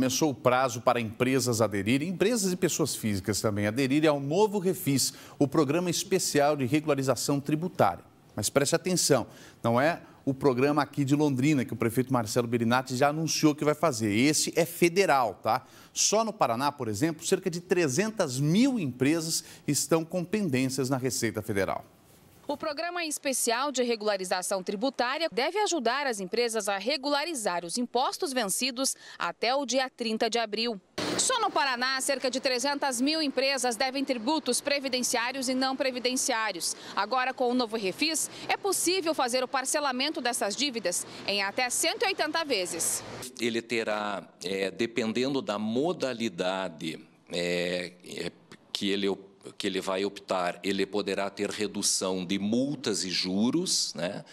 Começou o prazo para empresas aderirem, empresas e pessoas físicas também, aderirem ao novo Refis, o Programa Especial de Regularização Tributária. Mas preste atenção, não é o programa aqui de Londrina que o prefeito Marcelo Berinatti já anunciou que vai fazer. Esse é federal, tá? Só no Paraná, por exemplo, cerca de 300 mil empresas estão com pendências na Receita Federal. O programa especial de regularização tributária deve ajudar as empresas a regularizar os impostos vencidos até o dia 30 de abril. Só no Paraná, cerca de 300 mil empresas devem tributos previdenciários e não previdenciários. Agora, com o novo refis, é possível fazer o parcelamento dessas dívidas em até 180 vezes. Ele terá, é, dependendo da modalidade é, que ele opera, que ele vai optar, ele poderá ter redução de multas e juros, né?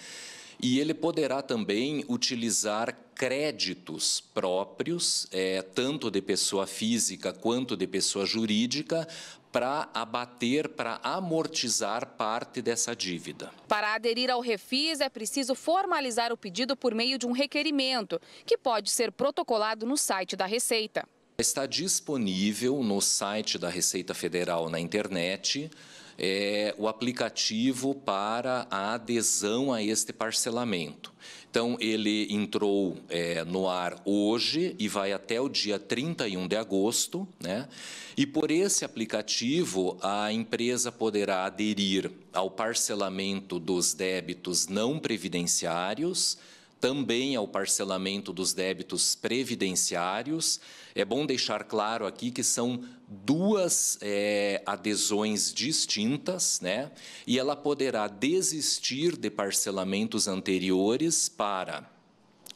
E ele poderá também utilizar créditos próprios, é, tanto de pessoa física quanto de pessoa jurídica, para abater, para amortizar parte dessa dívida. Para aderir ao Refis, é preciso formalizar o pedido por meio de um requerimento, que pode ser protocolado no site da Receita. Está disponível no site da Receita Federal na internet é, o aplicativo para a adesão a este parcelamento. Então, ele entrou é, no ar hoje e vai até o dia 31 de agosto. Né? E por esse aplicativo, a empresa poderá aderir ao parcelamento dos débitos não previdenciários também ao parcelamento dos débitos previdenciários. É bom deixar claro aqui que são duas é, adesões distintas, né? E ela poderá desistir de parcelamentos anteriores para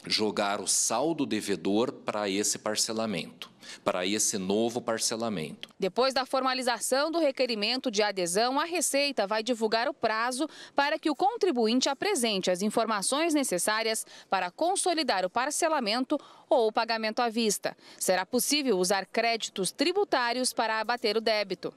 jogar o saldo devedor para esse parcelamento, para esse novo parcelamento. Depois da formalização do requerimento de adesão, a Receita vai divulgar o prazo para que o contribuinte apresente as informações necessárias para consolidar o parcelamento ou o pagamento à vista. Será possível usar créditos tributários para abater o débito.